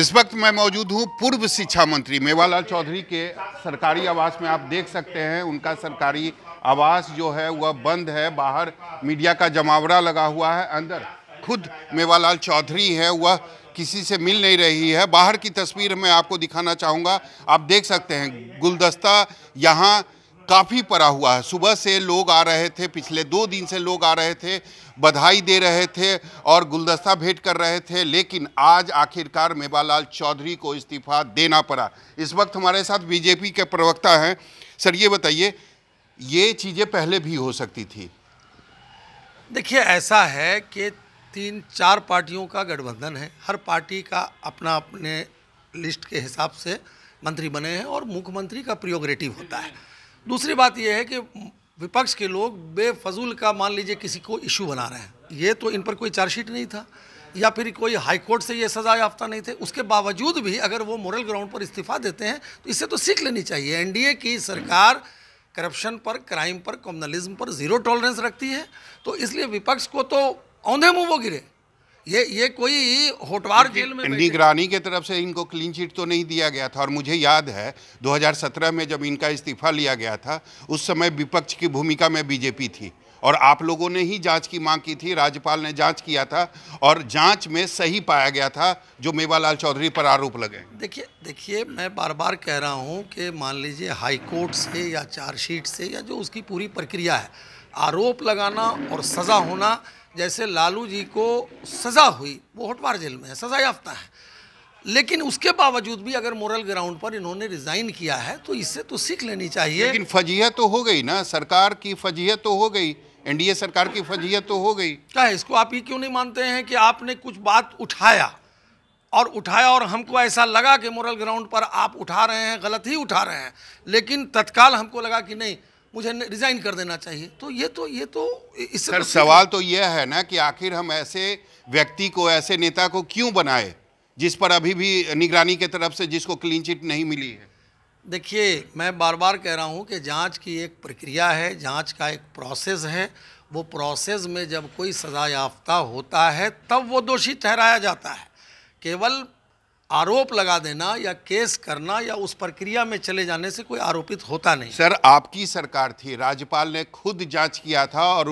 इस वक्त मैं मौजूद हूं पूर्व शिक्षा मंत्री मेवालाल चौधरी के सरकारी आवास में आप देख सकते हैं उनका सरकारी आवास जो है वह बंद है बाहर मीडिया का जमावड़ा लगा हुआ है अंदर खुद मेवालाल चौधरी है वह किसी से मिल नहीं रही है बाहर की तस्वीर मैं आपको दिखाना चाहूँगा आप देख सकते हैं गुलदस्ता यहाँ काफ़ी पड़ा हुआ है सुबह से लोग आ रहे थे पिछले दो दिन से लोग आ रहे थे बधाई दे रहे थे और गुलदस्ता भेंट कर रहे थे लेकिन आज आखिरकार मेवालाल चौधरी को इस्तीफा देना पड़ा इस वक्त हमारे साथ बीजेपी के प्रवक्ता हैं सर ये बताइए ये चीज़ें पहले भी हो सकती थी देखिए ऐसा है कि तीन चार पार्टियों का गठबंधन है हर पार्टी का अपना अपने लिस्ट के हिसाब से मंत्री बने हैं और मुख्यमंत्री का प्रियोग्रेटिव होता है दूसरी बात यह है कि विपक्ष के लोग बेफजूल का मान लीजिए किसी को इशू बना रहे हैं ये तो इन पर कोई चार्जशीट नहीं था या फिर कोई हाईकोर्ट से ये सज़ा याफ्ता नहीं थे उसके बावजूद भी अगर वो मॉरल ग्राउंड पर इस्तीफ़ा देते हैं तो इससे तो सीख लेनी चाहिए एनडीए की सरकार करप्शन पर क्राइम पर कम्युनलिज्म पर ज़ीरो टॉलरेंस रखती है तो इसलिए विपक्ष को तो औंधे मुँह वो गिरे ये ये कोई होटवार जेल में निगरानी के तरफ से इनको क्लीन चिट तो नहीं दिया गया था और मुझे याद है 2017 में जब इनका इस्तीफा लिया गया था उस समय विपक्ष की भूमिका में बीजेपी थी और आप लोगों ने ही जांच की मांग की थी राज्यपाल ने जांच किया था और जांच में सही पाया गया था जो मेवालाल चौधरी पर आरोप लगे देखिए देखिए मैं बार बार कह रहा हूँ कि मान लीजिए हाईकोर्ट से या चार्जशीट से या जो उसकी पूरी प्रक्रिया है आरोप लगाना और सज़ा होना जैसे लालू जी को सज़ा हुई वो होटवार जेल में है सज़ा याफ्ता है लेकिन उसके बावजूद भी अगर मोरल ग्राउंड पर इन्होंने रिजाइन किया है तो इससे तो सीख लेनी चाहिए लेकिन फजीहत तो हो गई ना सरकार की फजीहत तो हो गई एनडीए सरकार की फजीहत तो हो गई क्या इसको आप ही क्यों नहीं मानते हैं कि आपने कुछ बात उठाया और उठाया और हमको ऐसा लगा कि मोरल ग्राउंड पर आप उठा रहे हैं गलत ही उठा रहे हैं लेकिन तत्काल हमको लगा कि नहीं मुझे रिजाइन कर देना चाहिए तो ये तो ये तो इस सर तो सवाल तो यह है ना कि आखिर हम ऐसे व्यक्ति को ऐसे नेता को क्यों बनाए जिस पर अभी भी निगरानी के तरफ से जिसको क्लीन चिट नहीं मिली है देखिए मैं बार बार कह रहा हूँ कि जांच की एक प्रक्रिया है जांच का एक प्रोसेस है वो प्रोसेस में जब कोई सजा याफ्ता होता है तब वो दोषी ठहराया जाता है केवल आरोप लगा देना या केस करना या उस प्रक्रिया में चले जाने से कोई आरोपित होता नहीं सर आपकी सरकार थी राज्यपाल ने खुद जांच किया था और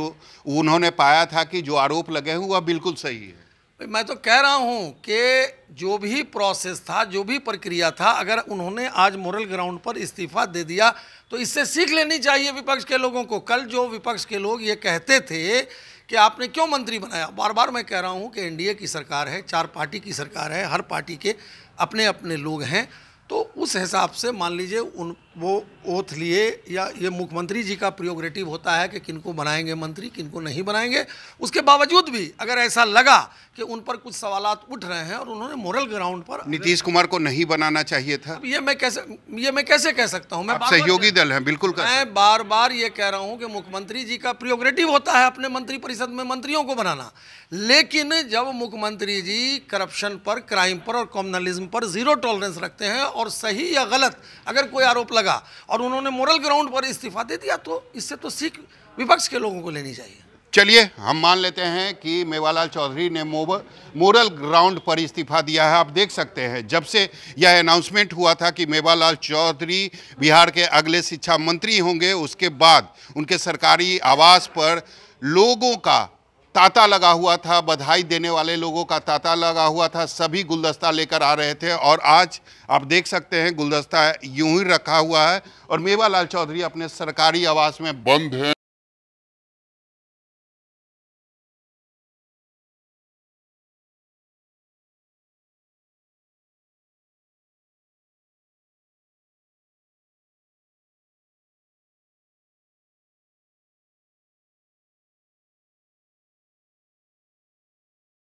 उन्होंने पाया था कि जो आरोप लगे हैं वह बिल्कुल सही है मैं तो कह रहा हूं कि जो भी प्रोसेस था जो भी प्रक्रिया था अगर उन्होंने आज मोरल ग्राउंड पर इस्तीफा दे दिया तो इससे सीख लेनी चाहिए विपक्ष के लोगों को कल जो विपक्ष के लोग ये कहते थे कि आपने क्यों मंत्री बनाया बार बार मैं कह रहा हूं कि एनडीए की सरकार है चार पार्टी की सरकार है हर पार्टी के अपने अपने लोग हैं तो उस हिसाब से मान लीजिए उन वो ओथ लिए या ये मुख्यमंत्री जी का प्रियोग्रेटिव होता है कि किनको बनाएंगे मंत्री किनको नहीं बनाएंगे उसके बावजूद भी अगर ऐसा लगा कि उन पर कुछ सवाल उठ रहे हैं और उन्होंने मोरल ग्राउंड पर नीतीश कुमार को नहीं बनाना चाहिए था ये मैं कैसे ये मैं कैसे कह सकता हूँ मैं सहयोगी दल है बिल्कुल मैं बार बार ये कह रहा हूँ कि मुख्यमंत्री जी का प्रियोग्रेटिव होता है अपने मंत्रिपरिषद में मंत्रियों को बनाना लेकिन जब मुख्यमंत्री जी करप्शन पर क्राइम पर और कम्युनलिज्म पर जीरो टॉलरेंस रखते हैं और सही या गलत अगर कोई आरोप लगा और उन्होंने मॉरल ग्राउंड पर इस्तीफा दे दिया तो इससे तो सीख विपक्ष के लोगों को लेनी चाहिए चलिए हम मान लेते हैं कि मेवालाल चौधरी ने मोरल ग्राउंड पर इस्तीफा दिया है आप देख सकते हैं जब से यह अनाउंसमेंट हुआ था कि मेवालाल चौधरी बिहार के अगले शिक्षा मंत्री होंगे उसके बाद उनके सरकारी आवास पर लोगों का ताता लगा हुआ था बधाई देने वाले लोगों का तांता लगा हुआ था सभी गुलदस्ता लेकर आ रहे थे और आज आप देख सकते हैं गुलदस्ता यूं ही रखा हुआ है और मेवालाल चौधरी अपने सरकारी आवास में बंद है